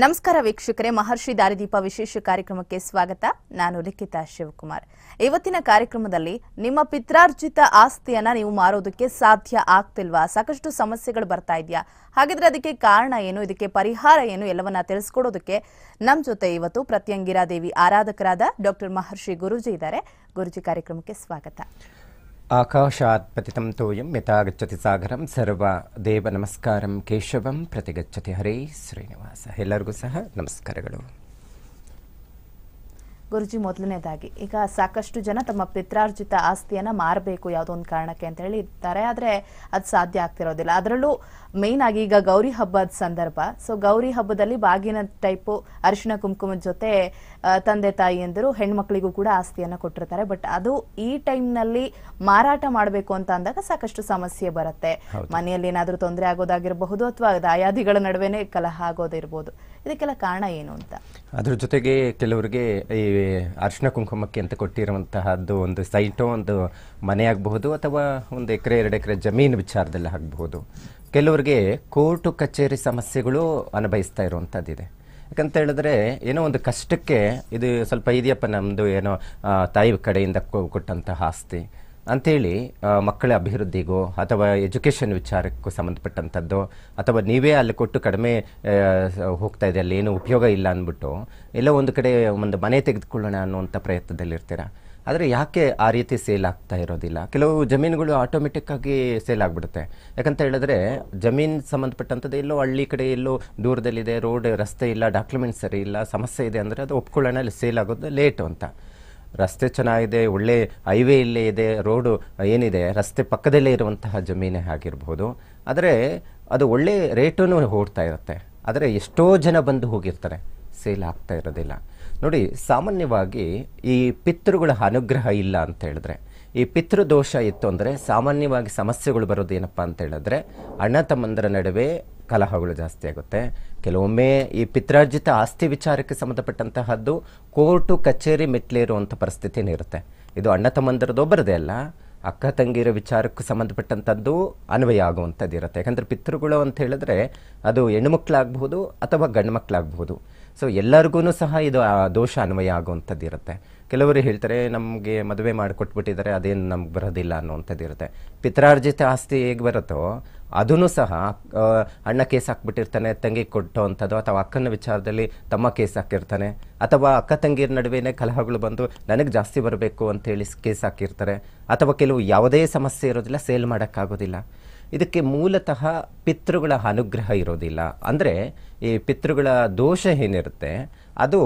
ನಮಸ್ಕಾರ ವೀಕ್ಷಕರೇ ಮಹರ್ಷಿ ದಾರಿದೀಪ ವಿಶೇಷ ಕಾರ್ಯಕ್ರಮಕ್ಕೆ ಸ್ವಾಗತ ನಾನು ಲಿಖಿತಾ ಶಿವಕುಮಾರ್ ಇವತ್ತಿನ ಕಾರ್ಯಕ್ರಮದಲ್ಲಿ ನಿಮ್ಮ ಪಿತ್ರಾರ್ಜಿತ ಆಸ್ತಿಯನ್ನ ನೀವು ಮಾರೋದಕ್ಕೆ ಸಾಧ್ಯ ಆಗ್ತಿಲ್ವಾ ಸಾಕಷ್ಟು ಸಮಸ್ಯೆಗಳು ಬರ್ತಾ ಇದೆಯಾ ಹಾಗಿದ್ರೆ ಅದಕ್ಕೆ ಕಾರಣ ಏನು ಇದಕ್ಕೆ ಪರಿಹಾರ ಏನು ಎಲ್ಲವನ್ನ ತಿಳಿಸ್ಕೊಡೋದಕ್ಕೆ ನಮ್ಮ ಜೊತೆ ಇವತ್ತು ಪ್ರತ್ಯಂಗಿರಾ ದೇವಿ ಆರಾಧಕರಾದ ಡಾಕ್ಟರ್ ಮಹರ್ಷಿ ಗುರುಜಿ ಇದ್ದಾರೆ ಗುರುಜಿ ಕಾರ್ಯಕ್ರಮಕ್ಕೆ ಸ್ವಾಗತ ಆಕಾಶಾತ್ ಪತಿತಂ ತೋಯಂ ಯಥಾಗಚ್ಚತಿ ಸಾಗರಂ ಸರ್ವ ದೇವ ನಮಸ್ಕಾರಂ ಕೇಶವಂ ಪ್ರತಿಗಚ್ಚತಿ ಹರೇ ಶ್ರೀನಿವಾಸ ಎಲ್ಲರಿಗೂ ಸಹ ನಮಸ್ಕಾರಗಳು ಗುರುಜಿ ಮೊದಲನೇದಾಗಿ ಈಗ ಸಾಕಷ್ಟು ಜನ ತಮ್ಮ ಪಿತ್ರಾರ್ಜಿತ ಆಸ್ತಿಯನ್ನ ಮಾರಬೇಕು ಯಾವುದೋ ಒಂದು ಕಾರಣಕ್ಕೆ ಅಂತ ಹೇಳಿ ಇರ್ತಾರೆ ಆದರೆ ಅದು ಸಾಧ್ಯ ಆಗ್ತಿರೋದಿಲ್ಲ ಅದರಲ್ಲೂ ಮೇನ್ ಆಗಿ ಈಗ ಗೌರಿ ಹಬ್ಬದ ಸಂದರ್ಭ ಸೊ ಗೌರಿ ಹಬ್ಬದಲ್ಲಿ ಬಾಗಿನ ಟೈಪು ಅರಿಶಿನ ಕುಂಕುಮದ ಜೊತೆ ತಂದೆ ತಾಯಿ ಎಂದರು ಹೆಣ್ಮಕ್ಳಿಗೂ ಕೂಡ ಆಸ್ತಿಯನ್ನು ಕೊಟ್ಟಿರ್ತಾರೆ ಬಟ್ ಅದು ಈ ಟೈಮ್ನಲ್ಲಿ ಮಾರಾಟ ಮಾಡಬೇಕು ಅಂತ ಅಂದಾಗ ಸಾಕಷ್ಟು ಸಮಸ್ಯೆ ಬರುತ್ತೆ ಮನೆಯಲ್ಲಿ ಏನಾದರೂ ತೊಂದರೆ ಆಗೋದಾಗಿರಬಹುದು ಅಥವಾ ದಾಯಾದಿಗಳ ನಡುವೆನೆ ಕಲಹ ಆಗೋದಿರ್ಬೋದು ಇದಕ್ಕೆಲ್ಲ ಕಾರಣ ಏನು ಅಂತ ಅದ್ರ ಜೊತೆಗೆ ಕೆಲವರಿಗೆ ಈ ಅರ್ಶಿನ ಕುಂಕುಮಕ್ಕೆ ಅಂತ ಕೊಟ್ಟಿರುವಂತಹದ್ದು ಒಂದು ಸೈಟು ಒಂದು ಮನೆ ಆಗಬಹುದು ಅಥವಾ ಒಂದು ಎಕರೆ ಎರಡು ಎಕರೆ ಜಮೀನು ವಿಚಾರದಲ್ಲಿ ಆಗಬಹುದು ಕೆಲವರಿಗೆ ಕೋರ್ಟು ಕಚೇರಿ ಸಮಸ್ಯೆಗಳು ಅನುಭವಿಸ್ತಾ ಇರುವಂಥದ್ದಿದೆ ಯಾಕಂತ ಹೇಳಿದ್ರೆ ಏನೋ ಒಂದು ಕಷ್ಟಕ್ಕೆ ಇದು ಸ್ವಲ್ಪ ಇದೆಯಪ್ಪ ನಮ್ಮದು ಏನೋ ತಾಯಿ ಕಡೆಯಿಂದ ಕೊಟ್ಟಂತಹ ಆಸ್ತಿ ಅಂಥೇಳಿ ಮಕ್ಕಳ ಅಭಿವೃದ್ಧಿಗೋ ಅಥವಾ ಎಜುಕೇಷನ್ ವಿಚಾರಕ್ಕೂ ಸಂಬಂಧಪಟ್ಟಂಥದ್ದು ಅಥವಾ ನೀವೇ ಅಲ್ಲಿ ಕೊಟ್ಟು ಕಡಿಮೆ ಹೋಗ್ತಾ ಇದೆ ಅಲ್ಲಿ ಏನೂ ಉಪಯೋಗ ಇಲ್ಲ ಅಂದ್ಬಿಟ್ಟು ಎಲ್ಲೋ ಒಂದು ಕಡೆ ಒಂದು ಮನೆ ತೆಗೆದುಕೊಳ್ಳೋಣ ಅನ್ನುವಂಥ ಪ್ರಯತ್ನದಲ್ಲಿರ್ತೀರ ಆದರೆ ಯಾಕೆ ಆ ರೀತಿ ಸೇಲ್ ಆಗ್ತಾ ಇರೋದಿಲ್ಲ ಕೆಲವು ಜಮೀನುಗಳು ಆಟೋಮೆಟಿಕ್ಕಾಗಿ ಸೇಲ್ ಆಗಿಬಿಡುತ್ತೆ ಯಾಕಂತ ಹೇಳಿದ್ರೆ ಜಮೀನು ಸಂಬಂಧಪಟ್ಟಂಥದ್ದು ಎಲ್ಲೋ ಹಳ್ಳಿ ಕಡೆ ಎಲ್ಲೋ ದೂರದಲ್ಲಿದೆ ರೋಡ್ ರಸ್ತೆ ಇಲ್ಲ ಡಾಕ್ಯುಮೆಂಟ್ ಸರಿ ಇಲ್ಲ ಸಮಸ್ಯೆ ಇದೆ ಅಂದರೆ ಅದು ಒಪ್ಕೊಳ್ಳೋಣ ಅಲ್ಲಿ ಸೇಲ್ ಆಗೋದು ಲೇಟು ಅಂತ ರಸ್ತೆ ಚೆನ್ನಾಗಿದೆ ಒಳ್ಳೆ ಹೈವೇ ಇಲ್ಲೇ ಇದೆ ರೋಡು ಏನಿದೆ ರಸ್ತೆ ಪಕ್ಕದಲ್ಲೇ ಇರುವಂತಹ ಜಮೀನೇ ಆಗಿರ್ಬೋದು ಆದರೆ ಅದು ಒಳ್ಳೆ ರೇಟನ್ನು ಓಡ್ತಾ ಇರುತ್ತೆ ಆದರೆ ಎಷ್ಟೋ ಜನ ಬಂದು ಹೋಗಿರ್ತಾರೆ ಸೇಲ್ ಆಗ್ತಾ ಇರೋದಿಲ್ಲ ನೋಡಿ ಸಾಮಾನ್ಯವಾಗಿ ಈ ಪಿತೃಗಳ ಅನುಗ್ರಹ ಇಲ್ಲ ಅಂತ ಹೇಳಿದ್ರೆ ಈ ಪಿತೃದೋಷ ಇತ್ತು ಅಂದರೆ ಸಾಮಾನ್ಯವಾಗಿ ಸಮಸ್ಯೆಗಳು ಬರೋದು ಏನಪ್ಪ ಅಂತ ಹೇಳಿದ್ರೆ ಅಣ್ಣ ತಮ್ಮಂದರ ನಡುವೆ ಕಲಹಗಳು ಜಾಸ್ತಿ ಆಗುತ್ತೆ ಕೆಲವೊಮ್ಮೆ ಈ ಪಿತ್ರಾರ್ಜಿತ ಆಸ್ತಿ ವಿಚಾರಕ್ಕೆ ಸಂಬಂಧಪಟ್ಟಂತಹದ್ದು ಕೋರ್ಟು ಕಚೇರಿ ಇರುವಂಥ ಪರಿಸ್ಥಿತಿನೂ ಇರುತ್ತೆ ಇದು ಅಣ್ಣ ತಮ್ಮಂದಿರದ್ದು ಬರದೇ ಅಲ್ಲ ಅಕ್ಕ ತಂಗಿಯರ ವಿಚಾರಕ್ಕೆ ಸಂಬಂಧಪಟ್ಟಂಥದ್ದು ಅನ್ವಯ ಆಗುವಂಥದ್ದು ಇರುತ್ತೆ ಯಾಕಂದರೆ ಪಿತೃಗಳು ಅಂತ ಹೇಳಿದ್ರೆ ಅದು ಹೆಣ್ಣುಮಕ್ಕಳಾಗ್ಬೋದು ಅಥವಾ ಗಂಡು ಮಕ್ಕಳಾಗ್ಬೋದು ಸೊ ಎಲ್ಲರಿಗೂ ಸಹ ಇದು ದೋಷ ಅನ್ವಯ ಆಗುವಂಥದ್ದು ಇರುತ್ತೆ ಕೆಲವರು ಹೇಳ್ತಾರೆ ನಮಗೆ ಮದುವೆ ಮಾಡಿಕೊಟ್ಬಿಟ್ಟಿದ್ದಾರೆ ಅದೇನು ನಮ್ಗೆ ಬರೋದಿಲ್ಲ ಅನ್ನೋವಂಥದ್ದು ಇರುತ್ತೆ ಪಿತ್ರಾರ್ಜಿತ ಆಸ್ತಿ ಹೇಗೆ ಬರುತ್ತೋ ಅದೂ ಸಹ ಅಣ್ಣ ಕೇಸ್ ಹಾಕ್ಬಿಟ್ಟಿರ್ತಾನೆ ತಂಗಿಗೆ ಕೊಟ್ಟು ಅಂಥದ್ದು ಅಥವಾ ಅಕ್ಕನ ವಿಚಾರದಲ್ಲಿ ತಮ್ಮ ಕೇಸ್ ಹಾಕಿರ್ತಾನೆ ಅಥವಾ ಅಕ್ಕ ತಂಗಿಯರ ನಡುವೆಯೇ ಕಲಹಗಳು ಬಂದು ನನಗೆ ಜಾಸ್ತಿ ಬರಬೇಕು ಅಂತೇಳಿ ಕೇಸ್ ಹಾಕಿರ್ತಾರೆ ಅಥವಾ ಕೆಲವು ಯಾವುದೇ ಸಮಸ್ಯೆ ಇರೋದಿಲ್ಲ ಸೇಲ್ ಮಾಡೋಕ್ಕಾಗೋದಿಲ್ಲ ಇದಕ್ಕೆ ಮೂಲತಃ ಪಿತೃಗಳ ಅನುಗ್ರಹ ಇರೋದಿಲ್ಲ ಅಂದರೆ ಈ ಪಿತೃಗಳ ದೋಷ ಏನಿರುತ್ತೆ ಅದು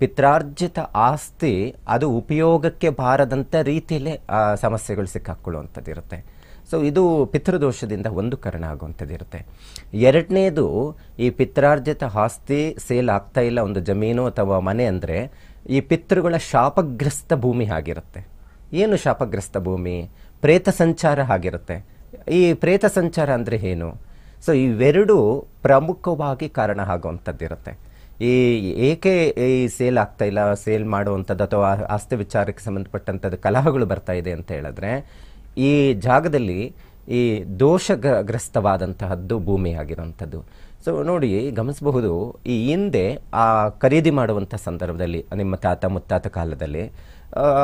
ಪಿತ್ರಾರ್ಜಿತ ಆಸ್ತಿ ಅದು ಉಪಯೋಗಕ್ಕೆ ಬಾರದಂಥ ರೀತಿಯಲ್ಲೇ ಸಮಸ್ಯೆಗಳು ಸಿಕ್ಕಾಕ್ಕೊಳ್ಳುವಂಥದ್ದು ಇರುತ್ತೆ ಸೊ ಇದು ಪಿತೃದೋಷದಿಂದ ಒಂದು ಕಾರಣ ಆಗುವಂಥದ್ದು ಇರುತ್ತೆ ಎರಡನೇದು ಈ ಪಿತ್ರಾರ್ಜಿತ ಆಸ್ತಿ ಸೇಲ್ ಆಗ್ತಾ ಇಲ್ಲ ಒಂದು ಜಮೀನು ಅಥವಾ ಮನೆ ಅಂದರೆ ಈ ಪಿತೃಗಳ ಶಾಪಗ್ರಸ್ತ ಭೂಮಿ ಆಗಿರುತ್ತೆ ಏನು ಶಾಪಗ್ರಸ್ತ ಭೂಮಿ ಪ್ರೇತ ಸಂಚಾರ ಆಗಿರುತ್ತೆ ಈ ಪ್ರೇತ ಸಂಚಾರ ಅಂದರೆ ಏನು ಸೊ ಇವೆರಡೂ ಪ್ರಮುಖವಾಗಿ ಕಾರಣ ಆಗುವಂಥದ್ದಿರುತ್ತೆ ಈ ಏಕೆ ಈ ಸೇಲ್ ಆಗ್ತಾ ಇಲ್ಲ ಸೇಲ್ ಮಾಡುವಂಥದ್ದು ಅಥವಾ ಆಸ್ತಿ ವಿಚಾರಕ್ಕೆ ಸಂಬಂಧಪಟ್ಟಂಥದ್ದು ಕಲಹಗಳು ಬರ್ತಾ ಇದೆ ಅಂತ ಹೇಳಿದ್ರೆ ಈ ಜಾಗದಲ್ಲಿ ಈ ದೋಷಗ್ರಸ್ತವಾದಂತಹದ್ದು ಭೂಮಿಯಾಗಿರುವಂಥದ್ದು ಸೊ ನೋಡಿ ಗಮನಿಸಬಹುದು ಈ ಹಿಂದೆ ಆ ಖರೀದಿ ಮಾಡುವಂಥ ಸಂದರ್ಭದಲ್ಲಿ ನಿಮ್ಮ ತಾತ ಮುತ್ತಾತ ಕಾಲದಲ್ಲಿ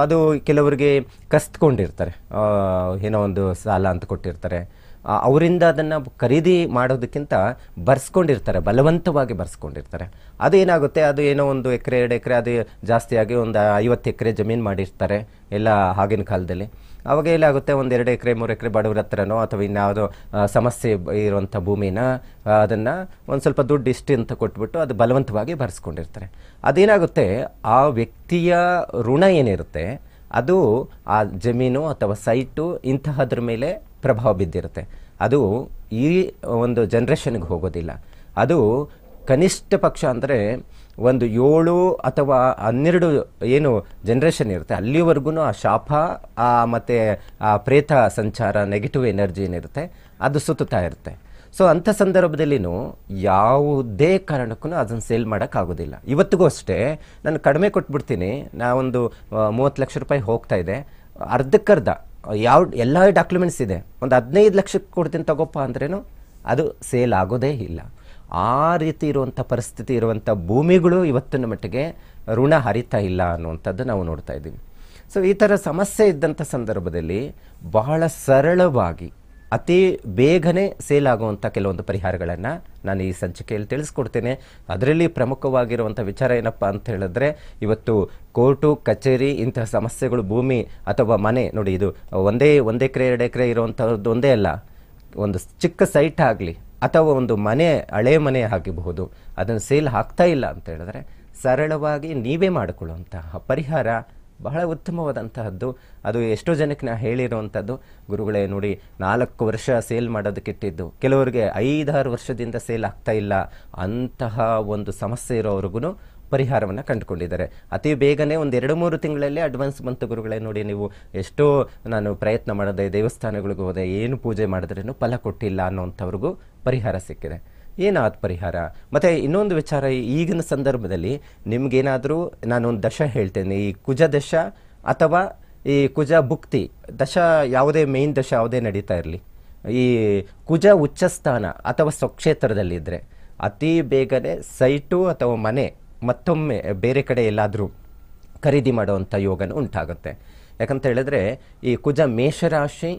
ಅದು ಕೆಲವರಿಗೆ ಕಸ್ತ್ಕೊಂಡಿರ್ತಾರೆ ಏನೋ ಒಂದು ಸಾಲ ಅಂತ ಕೊಟ್ಟಿರ್ತಾರೆ ಅವರಿಂದ ಅದನ್ನು ಖರೀದಿ ಮಾಡೋದಕ್ಕಿಂತ ಬರ್ಸ್ಕೊಂಡಿರ್ತಾರೆ ಬಲವಂತವಾಗಿ ಬರ್ಸ್ಕೊಂಡಿರ್ತಾರೆ ಅದು ಏನಾಗುತ್ತೆ ಅದು ಏನೋ ಒಂದು ಎಕರೆ ಎರಡು ಎಕರೆ ಅದು ಜಾಸ್ತಿಯಾಗಿ ಒಂದು ಐವತ್ತು ಎಕರೆ ಜಮೀನು ಮಾಡಿರ್ತಾರೆ ಎಲ್ಲ ಆಗಿನ ಕಾಲದಲ್ಲಿ ಅವಾಗ ಏನಾಗುತ್ತೆ ಒಂದು ಎರಡು ಎಕರೆ ಮೂರು ಎಕರೆ ಬಡವರ ಹತ್ರನೋ ಅಥವಾ ಇನ್ಯಾವುದೋ ಸಮಸ್ಯೆ ಇರುವಂಥ ಭೂಮಿನ ಅದನ್ನು ಒಂದು ಸ್ವಲ್ಪ ದುಡ್ಡು ಇಷ್ಟು ಅಂತ ಕೊಟ್ಬಿಟ್ಟು ಅದು ಬಲವಂತವಾಗಿ ಬರೆಸ್ಕೊಂಡಿರ್ತಾರೆ ಅದೇನಾಗುತ್ತೆ ಆ ವ್ಯಕ್ತಿಯ ಋಣ ಏನಿರುತ್ತೆ ಅದು ಆ ಜಮೀನು ಅಥವಾ ಸೈಟು ಇಂತಹದ್ರ ಮೇಲೆ ಪ್ರಭಾವ ಬಿದ್ದಿರುತ್ತೆ ಅದು ಈ ಒಂದು ಜನ್ರೇಷನ್ಗೆ ಹೋಗೋದಿಲ್ಲ ಅದು ಕನಿಷ್ಠ ಪಕ್ಷ ಅಂದರೆ ಒಂದು ಏಳು ಅಥವಾ ಹನ್ನೆರಡು ಏನು ಜನ್ರೇಷನ್ ಇರುತ್ತೆ ಅಲ್ಲಿವರೆಗೂ ಆ ಶಾಪ ಆ ಮತ್ತು ಆ ಪ್ರೇತ ಸಂಚಾರ ನೆಗೆಟಿವ್ ಎನರ್ಜಿ ಏನಿರುತ್ತೆ ಅದು ಸುತ್ತುತ್ತಾ ಇರುತ್ತೆ ಸೊ ಅಂಥ ಸಂದರ್ಭದಲ್ಲಿನೂ ಯಾವುದೇ ಕಾರಣಕ್ಕೂ ಅದನ್ನು ಸೇಲ್ ಮಾಡೋಕ್ಕಾಗೋದಿಲ್ಲ ಇವತ್ತಿಗೂ ಅಷ್ಟೇ ನಾನು ಕಡಿಮೆ ಕೊಟ್ಬಿಡ್ತೀನಿ ಒಂದು ಮೂವತ್ತು ಲಕ್ಷ ರೂಪಾಯಿ ಹೋಗ್ತಾ ಇದೆ ಅರ್ಧಕ್ಕರ್ಧ ಯಾವ ಎಲ್ಲ ಡಾಕ್ಯುಮೆಂಟ್ಸ್ ಇದೆ ಒಂದು ಹದಿನೈದು ಲಕ್ಷಕ್ಕೆ ಕೊಡ್ತೀನಿ ತಗೋಪ್ಪ ಅಂದ್ರೇನು ಅದು ಸೇಲ್ ಆಗೋದೇ ಇಲ್ಲ ಆ ರೀತಿ ಇರುವಂಥ ಪರಿಸ್ಥಿತಿ ಇರುವಂಥ ಭೂಮಿಗಳು ಇವತ್ತಿನ ಮಟ್ಟಿಗೆ ಋಣ ಹರಿತಾ ಇಲ್ಲ ಅನ್ನುವಂಥದ್ದು ನಾವು ನೋಡ್ತಾ ಇದ್ದೀವಿ ಸೊ ಈ ಥರ ಸಮಸ್ಯೆ ಇದ್ದಂಥ ಸಂದರ್ಭದಲ್ಲಿ ಬಹಳ ಸರಳವಾಗಿ ಅತಿ ಬೇಗನೆ ಸೇಲ್ ಆಗುವಂಥ ಕೆಲವೊಂದು ಪರಿಹಾರಗಳನ್ನು ನಾನು ಈ ಸಂಚಿಕೆಯಲ್ಲಿ ತಿಳಿಸ್ಕೊಡ್ತೇನೆ ಅದರಲ್ಲಿ ಪ್ರಮುಖವಾಗಿರುವಂಥ ವಿಚಾರ ಏನಪ್ಪ ಅಂತ ಹೇಳಿದ್ರೆ ಇವತ್ತು ಕೋರ್ಟು ಕಚೇರಿ ಇಂತಹ ಸಮಸ್ಯೆಗಳು ಭೂಮಿ ಅಥವಾ ಮನೆ ನೋಡಿ ಇದು ಒಂದೇ ಒಂದು ಎಕರೆ ಎರಡು ಎಕರೆ ಇರುವಂಥದ್ದು ಒಂದೇ ಅಲ್ಲ ಒಂದು ಚಿಕ್ಕ ಸೈಟ್ ಆಗಲಿ ಅಥವಾ ಒಂದು ಮನೆ ಹಳೆ ಮನೆ ಆಗಿಬಹುದು ಅದನ್ನು ಸೇಲ್ ಹಾಕ್ತಾ ಇಲ್ಲ ಅಂತ ಹೇಳಿದ್ರೆ ಸರಳವಾಗಿ ನೀವೇ ಮಾಡಿಕೊಳ್ಳುವಂತಹ ಪರಿಹಾರ ಬಹಳ ಉತ್ತಮವಾದಂತಹದ್ದು ಅದು ಎಷ್ಟೋ ಜನಕ್ಕೆ ನಾ ಹೇಳಿರುವಂಥದ್ದು ಗುರುಗಳೇ ನೋಡಿ ನಾಲ್ಕು ವರ್ಷ ಸೇಲ್ ಮಾಡೋದಕ್ಕಿಟ್ಟಿದ್ದು ಕೆಲವರಿಗೆ ಐದಾರು ವರ್ಷದಿಂದ ಸೇಲ್ ಆಗ್ತಾ ಇಲ್ಲ ಅಂತಹ ಒಂದು ಸಮಸ್ಯೆ ಇರೋವ್ರಿಗೂ ಪರಿಹಾರವನ್ನು ಕಂಡುಕೊಂಡಿದ್ದಾರೆ ಅತಿ ಬೇಗನೆ ಒಂದು ಎರಡು ಮೂರು ತಿಂಗಳಲ್ಲಿ ಅಡ್ವಾನ್ಸ್ ಬಂತು ಗುರುಗಳೇ ನೋಡಿ ನೀವು ಎಷ್ಟೋ ನಾನು ಪ್ರಯತ್ನ ಮಾಡದೆ ದೇವಸ್ಥಾನಗಳಿಗೆ ಹೋದೆ ಏನು ಪೂಜೆ ಮಾಡಿದ್ರೇನು ಫಲ ಕೊಟ್ಟಿಲ್ಲ ಅನ್ನೋವಂಥವ್ರಿಗೂ ಪರಿಹಾರ ಸಿಕ್ಕಿದೆ ಏನಾದ ಪರಿಹಾರ ಮತ್ತು ಇನ್ನೊಂದು ವಿಚಾರ ಈಗಿನ ಸಂದರ್ಭದಲ್ಲಿ ನಿಮಗೇನಾದರೂ ನಾನೊಂದು ದಶ ಹೇಳ್ತೇನೆ ಈ ಕುಜ ದಶ ಅಥವಾ ಈ ಕುಜ ಭುಕ್ತಿ ದಶ ಯಾವುದೇ ಮೇನ್ ದಶ ಯಾವುದೇ ನಡೀತಾ ಇರಲಿ ಈ ಕುಜ ಉಚ್ಚ ಸ್ಥಾನ ಅಥವಾ ಸ್ವಕ್ಷೇತ್ರದಲ್ಲಿದ್ದರೆ ಅತಿ ಬೇಗನೆ ಸೈಟು ಅಥವಾ ಮನೆ ಮತ್ತೊಮ್ಮೆ ಬೇರೆ ಕಡೆ ಎಲ್ಲಾದರೂ ಖರೀದಿ ಮಾಡುವಂಥ ಯೋಗನೂ ಉಂಟಾಗುತ್ತೆ ಯಾಕಂತ ಹೇಳಿದ್ರೆ ಈ ಕುಜ ಮೇಷರಾಶಿ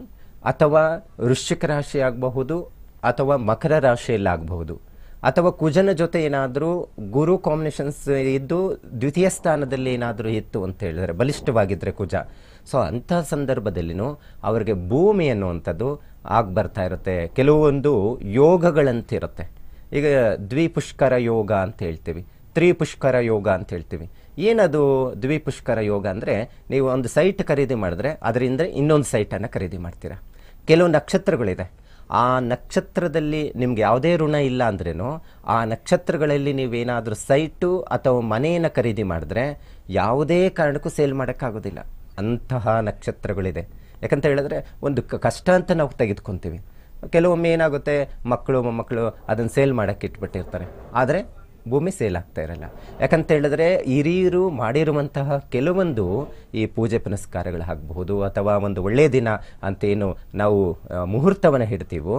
ಅಥವಾ ವೃಶ್ಚಿಕ ರಾಶಿ ಆಗಬಹುದು ಅಥವಾ ಮಕರ ರಾಶಿಯಲ್ಲಿ ಆಗಬಹುದು ಅಥವಾ ಕುಜನ ಜೊತೆ ಏನಾದರೂ ಗುರು ಕಾಂಬಿನೇಷನ್ಸ್ ಇದ್ದು ದ್ವಿತೀಯ ಸ್ಥಾನದಲ್ಲಿ ಏನಾದರೂ ಇತ್ತು ಅಂತ ಹೇಳಿದರೆ ಬಲಿಷ್ಠವಾಗಿದ್ದರೆ ಕುಜ ಸೊ ಅಂತಹ ಸಂದರ್ಭದಲ್ಲಿನೂ ಅವರಿಗೆ ಭೂಮಿ ಅನ್ನುವಂಥದ್ದು ಆಗಿ ಬರ್ತಾ ಇರುತ್ತೆ ಕೆಲವೊಂದು ಯೋಗಗಳಂತಿರುತ್ತೆ ಈಗ ದ್ವಿಪುಷ್ಕರ ಯೋಗ ಅಂತ ಹೇಳ್ತೀವಿ ತ್ರಿಪುಷ್ಕರ ಯೋಗ ಅಂತ ಹೇಳ್ತೀವಿ ಏನದು ದ್ವಿಪುಷ್ಕರ ಯೋಗ ಅಂದರೆ ನೀವು ಒಂದು ಸೈಟ್ ಖರೀದಿ ಮಾಡಿದ್ರೆ ಅದರಿಂದ ಇನ್ನೊಂದು ಸೈಟನ್ನು ಖರೀದಿ ಮಾಡ್ತೀರಾ ಕೆಲವು ನಕ್ಷತ್ರಗಳಿದೆ ಆ ನಕ್ಷತ್ರದಲ್ಲಿ ನಿಮ್ಗೆ ಯಾವುದೇ ಋಣ ಇಲ್ಲ ಅಂದ್ರೇನು ಆ ನಕ್ಷತ್ರಗಳಲ್ಲಿ ನೀವೇನಾದರೂ ಸೈಟು ಅಥವಾ ಮನೆಯನ್ನು ಖರೀದಿ ಮಾಡಿದ್ರೆ ಯಾವುದೇ ಕಾರಣಕ್ಕೂ ಸೇಲ್ ಮಾಡೋಕ್ಕಾಗೋದಿಲ್ಲ ಅಂತಹ ನಕ್ಷತ್ರಗಳಿದೆ ಯಾಕಂತ ಹೇಳಿದ್ರೆ ಒಂದು ಕಷ್ಟ ಅಂತ ನಾವು ತೆಗೆದುಕೊಂತೀವಿ ಕೆಲವೊಮ್ಮೆ ಏನಾಗುತ್ತೆ ಮಕ್ಕಳು ಮೊಮ್ಮಕ್ಕಳು ಅದನ್ನು ಸೇಲ್ ಮಾಡೋಕ್ಕೆ ಇಟ್ಬಿಟ್ಟಿರ್ತಾರೆ ಆದರೆ ಭೂಮಿ ಸೇಲ್ ಆಗ್ತಾ ಇರಲ್ಲ ಯಾಕಂತ ಹೇಳಿದ್ರೆ ಹಿರಿಯರು ಮಾಡಿರುವಂತಹ ಕೆಲವೊಂದು ಈ ಪೂಜೆ ಪುನಸ್ಕಾರಗಳು ಆಗಬಹುದು ಅಥವಾ ಒಂದು ಒಳ್ಳೆಯ ದಿನ ಅಂತೇನು ನಾವು ಮುಹೂರ್ತವನ್ನು ಹಿಡ್ತೀವೋ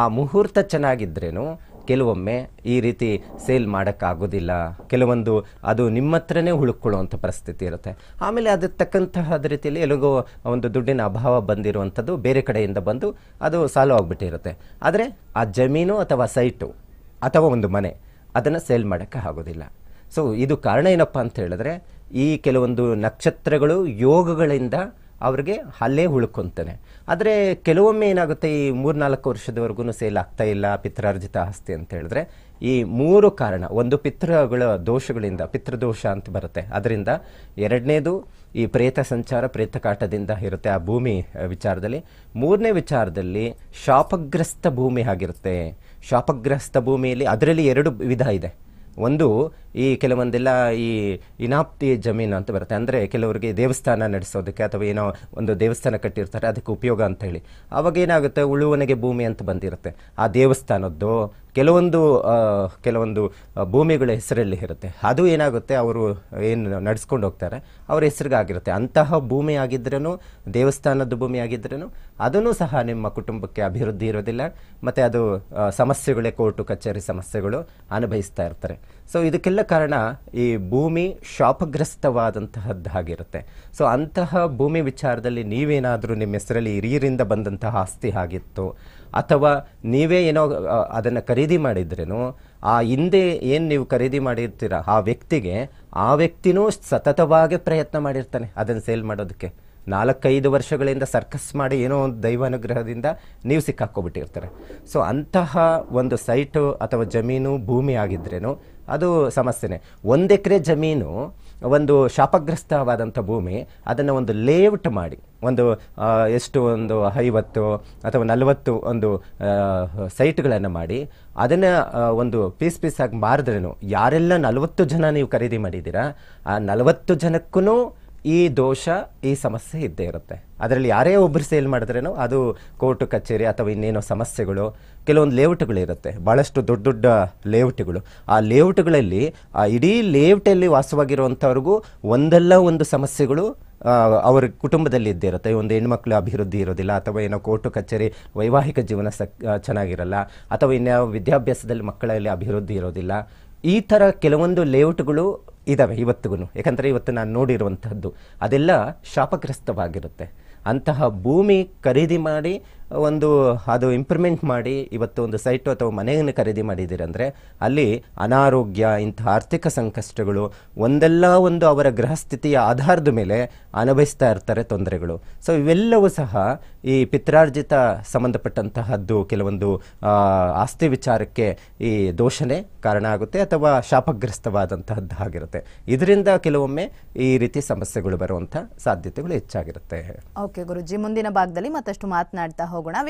ಆ ಮುಹೂರ್ತ ಚೆನ್ನಾಗಿದ್ರೇನು ಕೆಲವೊಮ್ಮೆ ಈ ರೀತಿ ಸೇಲ್ ಮಾಡೋಕ್ಕಾಗೋದಿಲ್ಲ ಕೆಲವೊಂದು ಅದು ನಿಮ್ಮ ಹತ್ರನೇ ಉಳ್ಕೊಳ್ಳುವಂಥ ಪರಿಸ್ಥಿತಿ ಇರುತ್ತೆ ಆಮೇಲೆ ಅದಕ್ಕೆ ತಕ್ಕಂತಹ ರೀತಿಯಲ್ಲಿ ಎಲ್ಲಿಗೋ ಒಂದು ದುಡ್ಡಿನ ಅಭಾವ ಬಂದಿರುವಂಥದ್ದು ಬೇರೆ ಕಡೆಯಿಂದ ಬಂದು ಅದು ಸಾಲು ಆಗಿಬಿಟ್ಟಿರುತ್ತೆ ಆದರೆ ಆ ಜಮೀನು ಅಥವಾ ಸೈಟು ಅಥವಾ ಒಂದು ಮನೆ ಅದನ್ನು ಸೇಲ್ ಮಾಡೋಕ್ಕೆ ಆಗೋದಿಲ್ಲ ಸೊ ಇದು ಕಾರಣ ಏನಪ್ಪ ಅಂತ ಹೇಳಿದ್ರೆ ಈ ಕೆಲವೊಂದು ನಕ್ಷತ್ರಗಳು ಯೋಗಗಳಿಂದ ಅವ್ರಿಗೆ ಅಲ್ಲೇ ಉಳ್ಕೊತಾನೆ ಆದರೆ ಕೆಲವೊಮ್ಮೆ ಏನಾಗುತ್ತೆ ಈ ನಾಲ್ಕು ವರ್ಷದವರೆಗೂ ಸೇಲ್ ಆಗ್ತಾ ಇಲ್ಲ ಪಿತ್ರಾರ್ಜಿತ ಆಸ್ತಿ ಅಂತ ಹೇಳಿದ್ರೆ ಈ ಮೂರು ಕಾರಣ ಒಂದು ಪಿತೃಗಳ ದೋಷಗಳಿಂದ ಪಿತೃದೋಷ ಅಂತ ಬರುತ್ತೆ ಅದರಿಂದ ಎರಡನೇದು ಈ ಪ್ರೇತ ಸಂಚಾರ ಪ್ರೇತ ಕಾಟದಿಂದ ಇರುತ್ತೆ ಆ ಭೂಮಿ ವಿಚಾರದಲ್ಲಿ ಮೂರನೇ ವಿಚಾರದಲ್ಲಿ ಶಾಪಗ್ರಸ್ತ ಭೂಮಿ ಆಗಿರುತ್ತೆ ಶಾಪಗ್ರಸ್ತ ಭೂಮಿಯಲ್ಲಿ ಅದರಲ್ಲಿ ಎರಡು ವಿಧ ಇದೆ ಒಂದು ಈ ಕೆಲವೊಂದೆಲ್ಲ ಈ ಇನಾಪ್ತಿ ಜಮೀನು ಅಂತ ಬರುತ್ತೆ ಅಂದರೆ ಕೆಲವರಿಗೆ ದೇವಸ್ಥಾನ ನಡೆಸೋದಕ್ಕೆ ಅಥವಾ ಏನೋ ಒಂದು ದೇವಸ್ಥಾನ ಕಟ್ಟಿರ್ತಾರೆ ಅದಕ್ಕೆ ಉಪಯೋಗ ಅಂತ ಹೇಳಿ ಅವಾಗ ಏನಾಗುತ್ತೆ ಉಳುವನೆಗೆ ಭೂಮಿ ಅಂತ ಬಂದಿರುತ್ತೆ ಆ ದೇವಸ್ಥಾನದ್ದು ಕೆಲವೊಂದು ಕೆಲವೊಂದು ಭೂಮಿಗಳ ಹೆಸರಲ್ಲಿ ಇರುತ್ತೆ ಅದು ಏನಾಗುತ್ತೆ ಅವರು ಏನು ನಡೆಸ್ಕೊಂಡು ಹೋಗ್ತಾರೆ ಅವ್ರ ಹೆಸರಿಗಾಗಿರುತ್ತೆ ಅಂತಹ ಭೂಮಿ ಆಗಿದ್ರೂ ದೇವಸ್ಥಾನದ ಭೂಮಿ ಆಗಿದ್ರೂ ಅದನ್ನು ಸಹ ನಿಮ್ಮ ಕುಟುಂಬಕ್ಕೆ ಅಭಿವೃದ್ಧಿ ಇರೋದಿಲ್ಲ ಮತ್ತು ಅದು ಸಮಸ್ಯೆಗಳೇ ಕೋರ್ಟು ಕಚೇರಿ ಸಮಸ್ಯೆಗಳು ಅನುಭವಿಸ್ತಾ ಇರ್ತಾರೆ ಸೊ ಇದಕ್ಕೆಲ್ಲ ಕಾರಣ ಈ ಭೂಮಿ ಶಾಪಗ್ರಸ್ತವಾದಂತಹದ್ದಾಗಿರುತ್ತೆ ಸೊ ಅಂತಹ ಭೂಮಿ ವಿಚಾರದಲ್ಲಿ ನೀವೇನಾದರೂ ನಿಮ್ಮ ಹೆಸರಲ್ಲಿ ಹಿರಿಯರಿಂದ ಬಂದಂತಹ ಆಸ್ತಿ ಆಗಿತ್ತು ಅಥವಾ ನೀವೇ ಏನೋ ಅದನ್ನು ಖರೀದಿ ಮಾಡಿದ್ರೇನು ಆ ಹಿಂದೆ ಏನು ನೀವು ಖರೀದಿ ಮಾಡಿರ್ತೀರ ಆ ವ್ಯಕ್ತಿಗೆ ಆ ವ್ಯಕ್ತಿನೂ ಸತತವಾಗಿ ಪ್ರಯತ್ನ ಮಾಡಿರ್ತಾನೆ ಅದನ್ನು ಸೇಲ್ ಮಾಡೋದಕ್ಕೆ ನಾಲ್ಕೈದು ವರ್ಷಗಳಿಂದ ಸರ್ಕಸ್ ಮಾಡಿ ಏನೋ ಒಂದು ದೈವಾನುಗ್ರಹದಿಂದ ನೀವು ಸಿಕ್ಕಾಕ್ಕೊಬಿಟ್ಟಿರ್ತಾರೆ ಸೊ ಅಂತಹ ಒಂದು ಸೈಟು ಅಥವಾ ಜಮೀನು ಭೂಮಿ ಆಗಿದ್ರೇನು ಅದು ಸಮಸ್ಯೆನೇ ಎಕರೆ ಜಮೀನು ಒಂದು ಶಾಪಗ್ರಸ್ತವಾದಂಥ ಭೂಮಿ ಅದನ್ನು ಒಂದು ಲೇಔಟ್ ಮಾಡಿ ಒಂದು ಎಷ್ಟು ಒಂದು ಐವತ್ತು ಅಥವಾ ನಲವತ್ತು ಒಂದು ಸೈಟ್ಗಳನ್ನು ಮಾಡಿ ಅದನ್ನು ಒಂದು ಪೀಸ್ ಪೀಸಾಗಿ ಮಾರಿದ್ರೂ ಯಾರೆಲ್ಲ ನಲವತ್ತು ಜನ ನೀವು ಖರೀದಿ ಮಾಡಿದ್ದೀರಾ ಆ ನಲವತ್ತು ಜನಕ್ಕೂ ಈ ದೋಷ ಈ ಸಮಸ್ಯೆ ಇದ್ದೇ ಇರುತ್ತೆ ಅದರಲ್ಲಿ ಯಾರೇ ಒಬ್ಬರು ಸೇಲ್ ಮಾಡಿದ್ರೇನೋ ಅದು ಕೋರ್ಟು ಕಚೇರಿ ಅಥವಾ ಇನ್ನೇನೋ ಸಮಸ್ಯೆಗಳು ಕೆಲವೊಂದು ಲೇಔಟ್ಗಳಿರುತ್ತೆ ಭಾಳಷ್ಟು ದೊಡ್ಡ ದೊಡ್ಡ ಲೇಔಟ್ಗಳು ಆ ಲೇಔಟ್ಗಳಲ್ಲಿ ಆ ಇಡೀ ಲೇಔಟಲ್ಲಿ ವಾಸವಾಗಿರುವಂಥವ್ರಿಗೂ ಒಂದಲ್ಲ ಒಂದು ಸಮಸ್ಯೆಗಳು ಅವ್ರ ಕುಟುಂಬದಲ್ಲಿ ಇದ್ದೇ ಇರುತ್ತೆ ಒಂದು ಹೆಣ್ಮಕ್ಳು ಅಭಿವೃದ್ಧಿ ಇರೋದಿಲ್ಲ ಅಥವಾ ಏನೋ ಕೋರ್ಟು ಕಚೇರಿ ವೈವಾಹಿಕ ಜೀವನ ಸ ಚೆನ್ನಾಗಿರಲ್ಲ ಅಥವಾ ಇನ್ಯಾವ ವಿದ್ಯಾಭ್ಯಾಸದಲ್ಲಿ ಮಕ್ಕಳಲ್ಲಿ ಅಭಿವೃದ್ಧಿ ಇರೋದಿಲ್ಲ ಈ ಥರ ಕೆಲವೊಂದು ಲೇಔಟ್ಗಳು ಇದಾವೆ ಇವತ್ತಿಗೂ ಯಾಕಂದರೆ ಇವತ್ತು ನಾನು ನೋಡಿರುವಂತಹದ್ದು ಅದೆಲ್ಲ ಶಾಪಗ್ರಸ್ತವಾಗಿರುತ್ತೆ ಅಂತಹ ಭೂಮಿ ಖರೀದಿ ಮಾಡಿ ಒಂದು ಅದು ಇಂಪ್ರೂವ್ಮೆಂಟ್ ಮಾಡಿ ಇವತ್ತು ಒಂದು ಸೈಟು ಅಥವಾ ಮನೆಯನ್ನು ಖರೀದಿ ಮಾಡಿದ್ದೀರಂದರೆ ಅಲ್ಲಿ ಅನಾರೋಗ್ಯ ಇಂಥ ಆರ್ಥಿಕ ಸಂಕಷ್ಟಗಳು ಒಂದಲ್ಲ ಒಂದು ಅವರ ಗೃಹಸ್ಥಿತಿಯ ಆಧಾರದ ಮೇಲೆ ಅನುಭವಿಸ್ತಾ ಇರ್ತಾರೆ ತೊಂದರೆಗಳು ಸೊ ಇವೆಲ್ಲವೂ ಸಹ ಈ ಪಿತ್ರಾರ್ಜಿತ ಸಂಬಂಧಪಟ್ಟಂತಹದ್ದು ಕೆಲವೊಂದು ಆಸ್ತಿ ವಿಚಾರಕ್ಕೆ ಈ ದೋಷಣೆ ಕಾರಣ ಆಗುತ್ತೆ ಅಥವಾ ಶಾಪಗ್ರಸ್ತವಾದಂತಹದ್ದು ಆಗಿರುತ್ತೆ ಇದರಿಂದ ಕೆಲವೊಮ್ಮೆ ಈ ರೀತಿ ಸಮಸ್ಯೆಗಳು ಬರುವಂಥ ಸಾಧ್ಯತೆಗಳು ಹೆಚ್ಚಾಗಿರುತ್ತೆ ಓಕೆ ಗುರುಜಿ ಮುಂದಿನ ಭಾಗದಲ್ಲಿ ಮತ್ತಷ್ಟು ಮಾತನಾಡ್ತಾ ಹೋಗೋಣ